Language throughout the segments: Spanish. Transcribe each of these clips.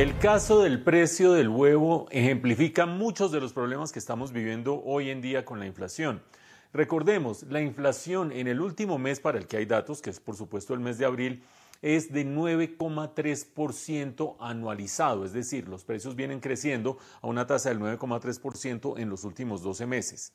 El caso del precio del huevo ejemplifica muchos de los problemas que estamos viviendo hoy en día con la inflación. Recordemos, la inflación en el último mes para el que hay datos, que es por supuesto el mes de abril, es de 9,3% anualizado, es decir, los precios vienen creciendo a una tasa del 9,3% en los últimos 12 meses.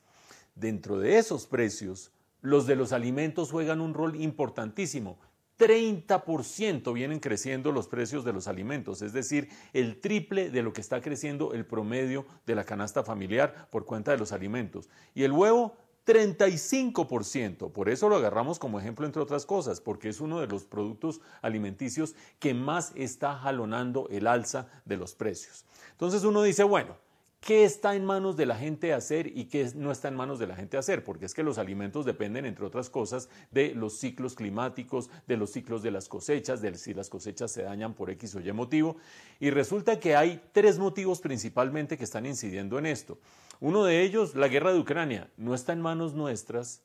Dentro de esos precios, los de los alimentos juegan un rol importantísimo, 30% vienen creciendo los precios de los alimentos, es decir, el triple de lo que está creciendo el promedio de la canasta familiar por cuenta de los alimentos. Y el huevo, 35%. Por eso lo agarramos como ejemplo, entre otras cosas, porque es uno de los productos alimenticios que más está jalonando el alza de los precios. Entonces uno dice, bueno, qué está en manos de la gente hacer y qué no está en manos de la gente hacer, porque es que los alimentos dependen, entre otras cosas, de los ciclos climáticos, de los ciclos de las cosechas, de si las cosechas se dañan por X o Y motivo. Y resulta que hay tres motivos principalmente que están incidiendo en esto. Uno de ellos, la guerra de Ucrania, no está en manos nuestras,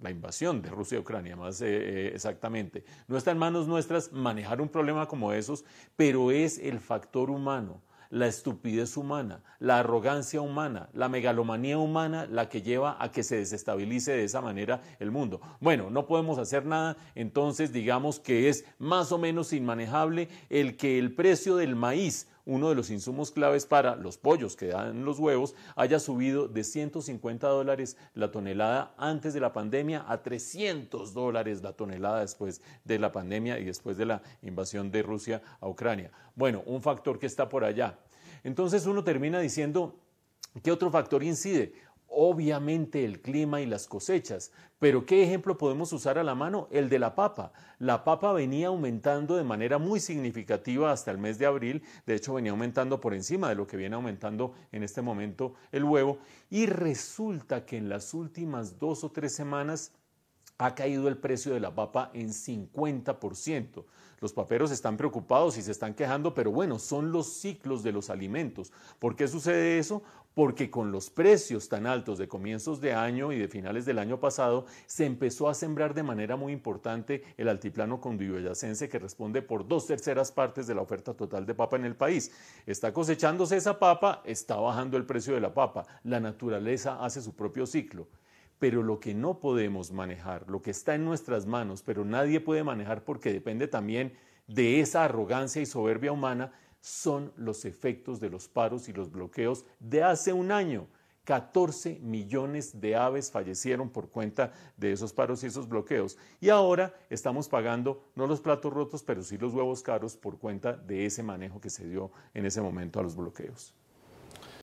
la invasión de Rusia a Ucrania, más eh, eh, exactamente. No está en manos nuestras manejar un problema como esos, pero es el factor humano la estupidez humana, la arrogancia humana, la megalomanía humana la que lleva a que se desestabilice de esa manera el mundo. Bueno, no podemos hacer nada, entonces digamos que es más o menos inmanejable el que el precio del maíz uno de los insumos claves para los pollos que dan los huevos, haya subido de 150 dólares la tonelada antes de la pandemia a 300 dólares la tonelada después de la pandemia y después de la invasión de Rusia a Ucrania. Bueno, un factor que está por allá. Entonces uno termina diciendo, ¿qué otro factor incide? obviamente el clima y las cosechas. Pero ¿qué ejemplo podemos usar a la mano? El de la papa. La papa venía aumentando de manera muy significativa hasta el mes de abril, de hecho venía aumentando por encima de lo que viene aumentando en este momento el huevo, y resulta que en las últimas dos o tres semanas ha caído el precio de la papa en 50%. Los paperos están preocupados y se están quejando, pero bueno, son los ciclos de los alimentos. ¿Por qué sucede eso? Porque con los precios tan altos de comienzos de año y de finales del año pasado, se empezó a sembrar de manera muy importante el altiplano condiboyacense que responde por dos terceras partes de la oferta total de papa en el país. Está cosechándose esa papa, está bajando el precio de la papa. La naturaleza hace su propio ciclo pero lo que no podemos manejar, lo que está en nuestras manos, pero nadie puede manejar porque depende también de esa arrogancia y soberbia humana, son los efectos de los paros y los bloqueos de hace un año. 14 millones de aves fallecieron por cuenta de esos paros y esos bloqueos. Y ahora estamos pagando no los platos rotos, pero sí los huevos caros por cuenta de ese manejo que se dio en ese momento a los bloqueos.